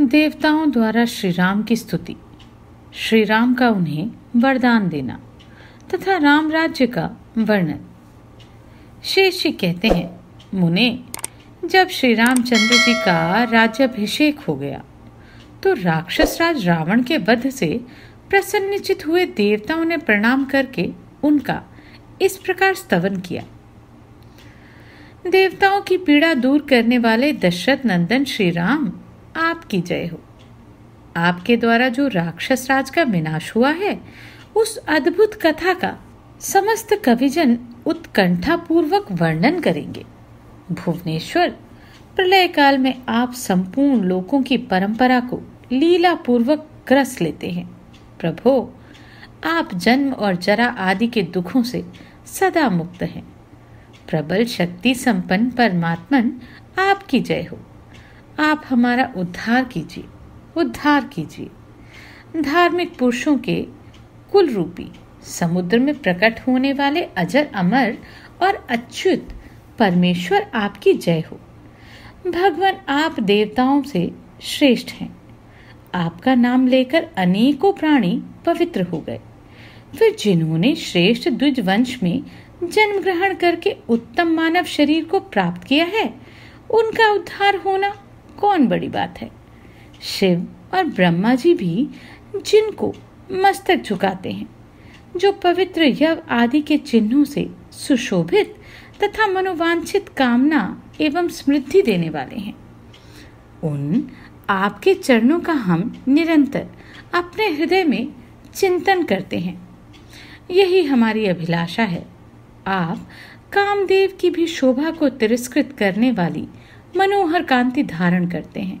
देवताओं द्वारा श्री राम की स्तुति श्री राम का उन्हें वरदान देना तथा राम राज्य का वर्णन शेषी कहते हैं मुने जब श्री रामचंद्र जी का राज्यभिषेक हो गया तो राक्षस राज रावण के वध से प्रसन्नचित हुए देवताओं ने प्रणाम करके उनका इस प्रकार स्तवन किया देवताओं की पीड़ा दूर करने वाले दशरथ नंदन श्री राम आपकी जय हो आपके द्वारा जो राक्षस राज का विनाश हुआ है उस अद्भुत कथा का समस्त कविजन उत्कंठापूर्वक वर्णन करेंगे भुवनेश्वर प्रलय काल में आप संपूर्ण लोगों की परंपरा को लीला पूर्वक ग्रस लेते हैं प्रभो आप जन्म और जरा आदि के दुखों से सदा मुक्त हैं प्रबल शक्ति संपन्न परमात्मन आपकी जय हो आप हमारा उद्धार कीजिए उद्धार कीजिए धार्मिक पुरुषों के कुल रूपी समुद्र में प्रकट होने वाले अजर अमर और अच्युत परमेश्वर आपकी जय हो भगवान आप देवताओं से श्रेष्ठ हैं आपका नाम लेकर अनेकों प्राणी पवित्र हो गए फिर जिन्होंने श्रेष्ठ द्विज वंश में जन्म ग्रहण करके उत्तम मानव शरीर को प्राप्त किया है उनका उद्धार होना कौन बड़ी बात है शिव और ब्रह्मा जी भी जिनको मस्तक झुकाते हैं जो पवित्र यव आदि के चिन्हों से सुशोभित तथा मनोवांछित कामना एवं समृद्धि देने वाले हैं उन आपके चरणों का हम निरंतर अपने हृदय में चिंतन करते हैं यही हमारी अभिलाषा है आप कामदेव की भी शोभा को तिरस्कृत करने वाली मनोहर कांति धारण करते हैं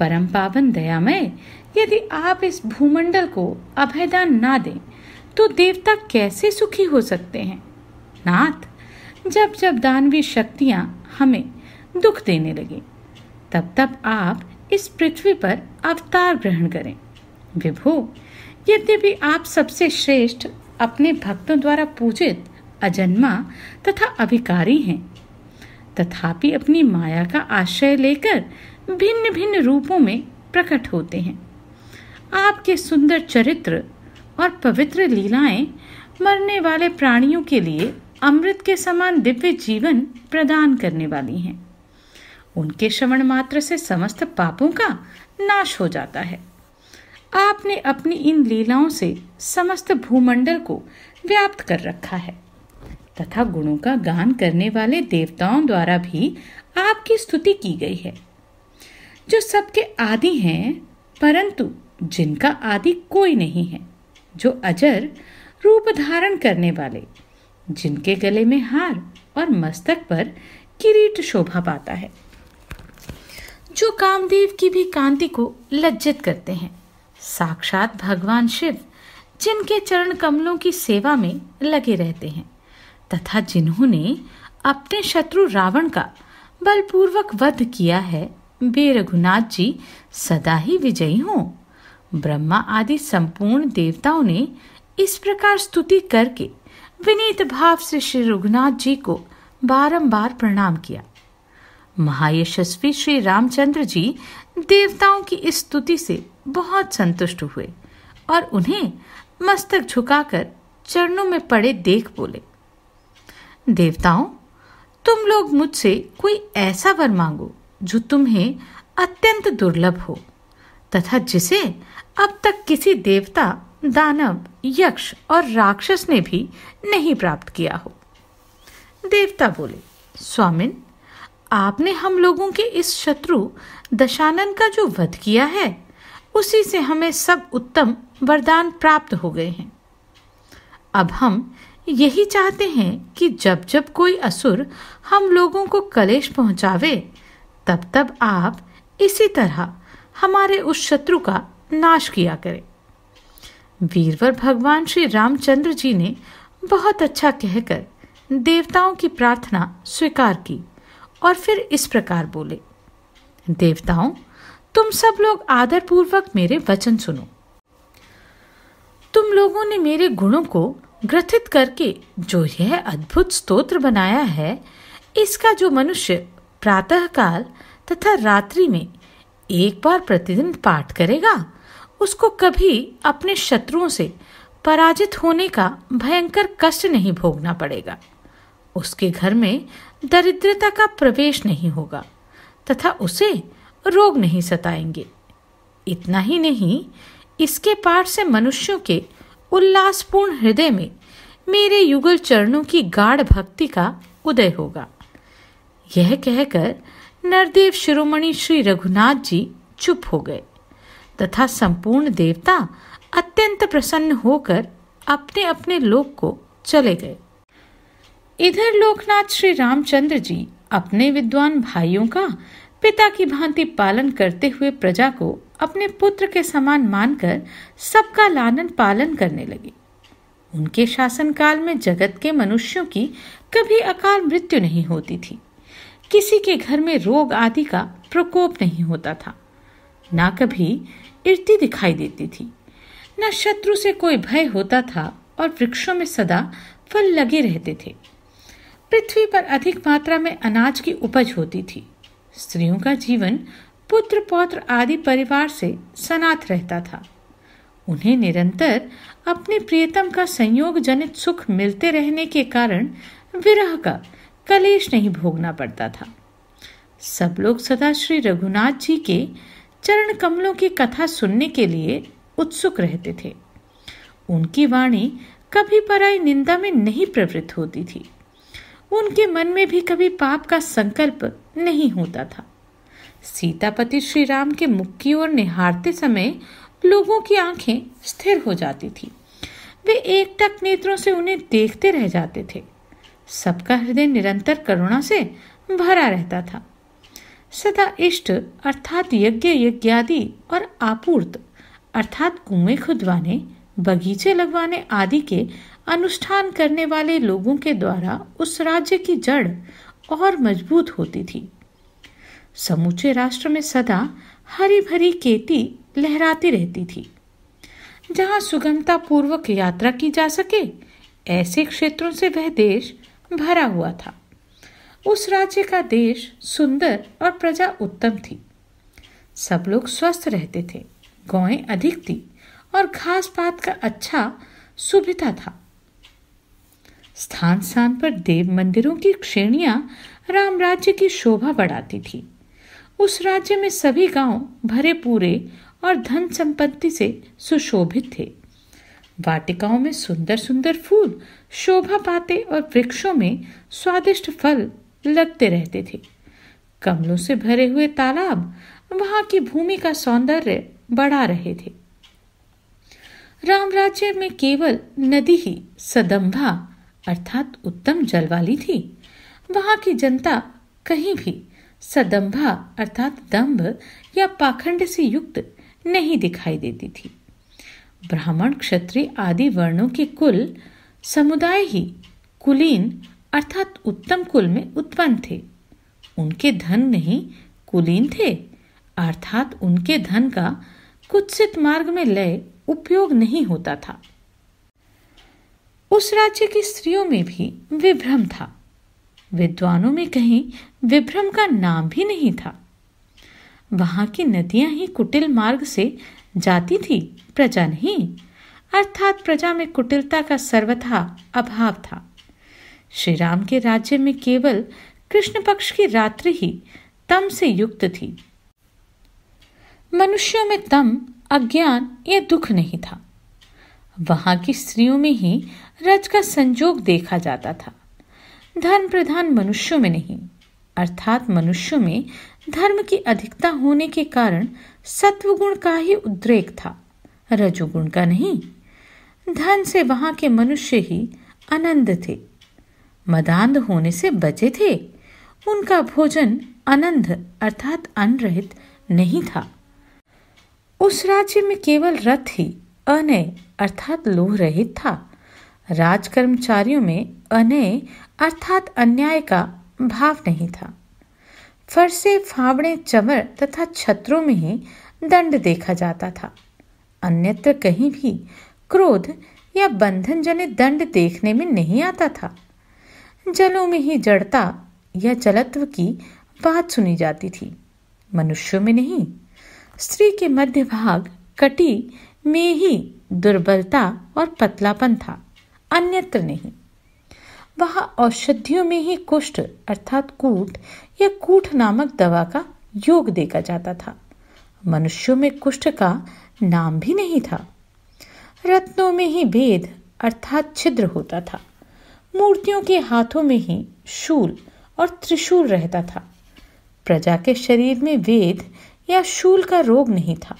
परम पावन दयामय यदि आप इस भूमंडल को अभयदान ना दें तो देवता कैसे सुखी हो सकते हैं नाथ जब जब दानवी शक्तियां हमें दुख देने लगे तब तब आप इस पृथ्वी पर अवतार ग्रहण करें विभो यद्यपि आप सबसे श्रेष्ठ अपने भक्तों द्वारा पूजित अजन्मा तथा अभिकारी हैं तथापि अपनी माया का आश्रय लेकर भिन्न भिन्न रूपों में प्रकट होते हैं आपके सुंदर चरित्र और पवित्र लीलाएं मरने वाले प्राणियों के लिए अमृत के समान दिव्य जीवन प्रदान करने वाली हैं उनके श्रवण मात्र से समस्त पापों का नाश हो जाता है आपने अपनी इन लीलाओं से समस्त भूमंडल को व्याप्त कर रखा है तथा गुणों का गान करने वाले देवताओं द्वारा भी आपकी स्तुति की गई है जो सबके आदि हैं परंतु जिनका आदि कोई नहीं है जो अजर रूप धारण करने वाले जिनके गले में हार और मस्तक पर किरीट शोभा पाता है जो कामदेव की भी कांति को लज्जित करते हैं साक्षात भगवान शिव जिनके चरण कमलों की सेवा में लगे रहते हैं तथा जिन्होंने अपने शत्रु रावण का बलपूर्वक वध किया है वे रघुनाथ जी सदा ही विजयी हों ब्रह्मा आदि संपूर्ण देवताओं ने इस प्रकार स्तुति करके विनीत भाव से श्री रघुनाथ जी को बारंबार प्रणाम किया महायशस्वी श्री रामचंद्र जी देवताओं की इस स्तुति से बहुत संतुष्ट हुए और उन्हें मस्तक झुकाकर चरणों में पड़े देख बोले देवताओं तुम लोग मुझसे कोई ऐसा वर मांगो जो तुम्हें अत्यंत दुर्लभ हो तथा जिसे अब तक किसी देवता दानव यक्ष और राक्षस ने भी नहीं प्राप्त किया हो देवता बोले स्वामिन आपने हम लोगों के इस शत्रु दशानन का जो वध किया है उसी से हमें सब उत्तम वरदान प्राप्त हो गए हैं अब हम यही चाहते हैं कि जब जब कोई असुर हम लोगों को कलेश पहुंचावे तब तब आप इसी तरह हमारे उस शत्रु का नाश किया करें वीरवर भगवान श्री रामचंद्र जी ने बहुत अच्छा कहकर देवताओं की प्रार्थना स्वीकार की और फिर इस प्रकार बोले देवताओं तुम सब लोग आदरपूर्वक मेरे वचन सुनो तुम लोगों ने मेरे गुणों को ग्रथित करके जो यह अद्भुत स्तोत्र बनाया है इसका जो मनुष्य प्रातःकाल तथा रात्रि में एक बार प्रतिदिन पाठ करेगा उसको कभी अपने शत्रुओं से पराजित होने का भयंकर कष्ट नहीं भोगना पड़ेगा उसके घर में दरिद्रता का प्रवेश नहीं होगा तथा उसे रोग नहीं सताएंगे इतना ही नहीं इसके पाठ से मनुष्यों के उल्लासपूर्ण हृदय में मेरे युगल चरणों की गाढ़ भक्ति का उदय होगा यह कहकर नरदेव शिरोमणि श्री रघुनाथ जी चुप हो गए तथा संपूर्ण देवता अत्यंत प्रसन्न होकर अपने अपने लोक को चले गए इधर लोकनाथ श्री रामचंद्र जी अपने विद्वान भाइयों का पिता की भांति पालन करते हुए प्रजा को अपने पुत्र के समान मानकर सबका लालन पालन करने लगी उनके शासनकाल में जगत के मनुष्यों की कभी अकाल मृत्यु नहीं होती थी किसी के घर में रोग आदि का प्रकोप नहीं होता था ना कभी इर्ति दिखाई देती थी न शत्रु से कोई भय होता था और वृक्षों में सदा फल लगे रहते थे पृथ्वी पर अधिक मात्रा में अनाज की उपज होती थी स्त्रियों का जीवन पुत्र पौत्र आदि परिवार से सनात रहता था उन्हें निरंतर अपने प्रियतम का संयोग जनित सुख मिलते रहने के कारण विरह का कलेश नहीं भोगना पड़ता था सब लोग सदा श्री रघुनाथ जी के चरण कमलों की कथा सुनने के लिए उत्सुक रहते थे उनकी वाणी कभी पराई निंदा में नहीं प्रवृत्त होती थी उनके मन में भी कभी पाप का संकल्प नहीं होता था सीतापति श्री राम के मुख की ओर निहारते समय लोगों की आंखें स्थिर हो जाती थी वे एकटक नेत्रों से उन्हें देखते रह जाते थे सबका हृदय निरंतर करुणा से भरा रहता था सदा इष्ट अर्थात यज्ञ यज्ञादि और आपूर्त अर्थात कुएं खुदवाने बगीचे लगवाने आदि के अनुष्ठान करने वाले लोगों के द्वारा उस राज्य की जड़ और मजबूत होती थी समूचे राष्ट्र में सदा हरी भरी केती लहराती रहती थी जहां सुगमता पूर्वक यात्रा की जा सके ऐसे क्षेत्रों से वह देश भरा हुआ था उस राज्य का देश सुंदर और प्रजा उत्तम थी सब लोग स्वस्थ रहते थे गौएं अधिक थी और घास पात का अच्छा सुविधा था स्थान स्थान पर देव मंदिरों की श्रेणियां राम राज्य की शोभा बढ़ाती थी उस राज्य में सभी गांव भरे पूरे और धन संपत्ति से सुशोभित थे वाटिकाओं में सुंदर सुंदर फूल शोभा पाते और वृक्षों में स्वादिष्ट फल लगते रहते थे कमलों से भरे हुए तालाब वहां की भूमि का सौंदर्य बढ़ा रहे थे राम राज्य में केवल नदी ही सदम्भा अर्थात उत्तम जल वाली थी वहां की जनता कहीं भी सदम्भा अर्थात दंभ या पाखंड से युक्त नहीं दिखाई देती थी ब्राह्मण क्षत्रिय आदि वर्णों के कुल समुदाय ही कुलीन अर्थात उत्तम कुल में उत्पन्न थे उनके धन नहीं कुलीन थे अर्थात उनके धन का कुत्सित मार्ग में लय उपयोग नहीं होता था उस राज्य की स्त्रियों में भी विभ्रम था विद्वानों में कहीं विभ्रम का नाम भी नहीं था वहां की नदियां ही कुटिल मार्ग से जाती थी प्रजा नहीं अर्थात प्रजा में कुटिलता का सर्वथा अभाव था श्री राम के राज्य में केवल कृष्ण पक्ष की रात्रि ही तम से युक्त थी मनुष्यों में तम अज्ञान या दुख नहीं था वहां की स्त्रियों में ही रज का संजोग देखा जाता था धर्म प्रधान मनुष्यों में नहीं अर्थात मनुष्यों में धर्म की अधिकता होने के कारण सत्वगुण का ही उद्रेक था रजोगुण का नहीं धन से वहां के मनुष्य ही आनंद थे मदांध होने से बचे थे उनका भोजन अनंध अर्थात अनरहित नहीं था उस राज्य में केवल रथ ही अनय अर्थात लोह रहित था राजकर्मचारियों में अन्य अर्थात अन्याय का भाव नहीं था फरसे फावड़े चमर तथा छत्रों में ही दंड देखा जाता था अन्यत्र कहीं भी क्रोध या बंधन जनित दंड देखने में नहीं आता था जलों में ही जड़ता या जलत्व की बात सुनी जाती थी मनुष्यों में नहीं स्त्री के मध्य भाग कटी में ही दुर्बलता और पतलापन था अन्यत्र नहीं वहाँ औषधियों में ही कुष्ठ अर्थात कूट या कूट नामक दवा का योग देखा जाता था मनुष्यों में कुष्ठ का नाम भी नहीं था रत्नों में ही भेद अर्थात छिद्र होता था मूर्तियों के हाथों में ही शूल और त्रिशूल रहता था प्रजा के शरीर में वेद या शूल का रोग नहीं था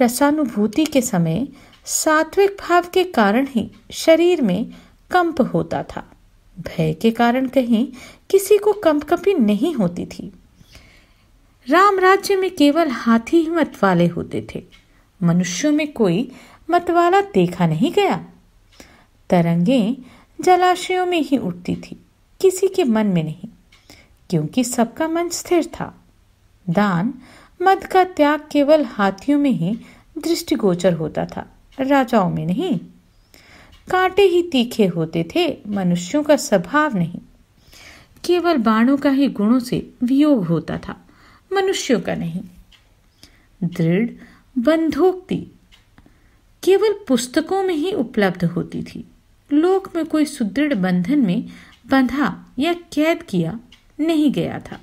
रसानुभूति के समय सात्विक भाव के कारण ही शरीर में कंप होता था भय के कारण कहीं किसी को कपी नहीं होती थी राम राज्य में केवल हाथी ही मतवाले होते थे मनुष्यों में कोई मतवाला देखा नहीं गया तरंगे जलाशयों में ही उठती थी किसी के मन में नहीं क्योंकि सबका मन स्थिर था दान मद का त्याग केवल हाथियों में ही दृष्टिगोचर होता था राजाओं में नहीं कांटे ही तीखे होते थे मनुष्यों का स्वभाव नहीं केवल बाणों का ही गुणों से वियोग होता था मनुष्यों का नहीं दृढ़ बंधोक्ति केवल पुस्तकों में ही उपलब्ध होती थी लोक में कोई सुदृढ़ बंधन में बंधा या कैद किया नहीं गया था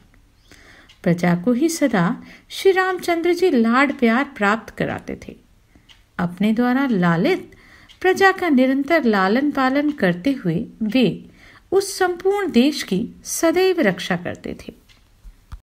प्रजा को ही सदा श्री रामचंद्र जी लाड प्यार प्राप्त कराते थे अपने द्वारा लालित प्रजा का निरंतर लालन पालन करते हुए वे उस संपूर्ण देश की सदैव रक्षा करते थे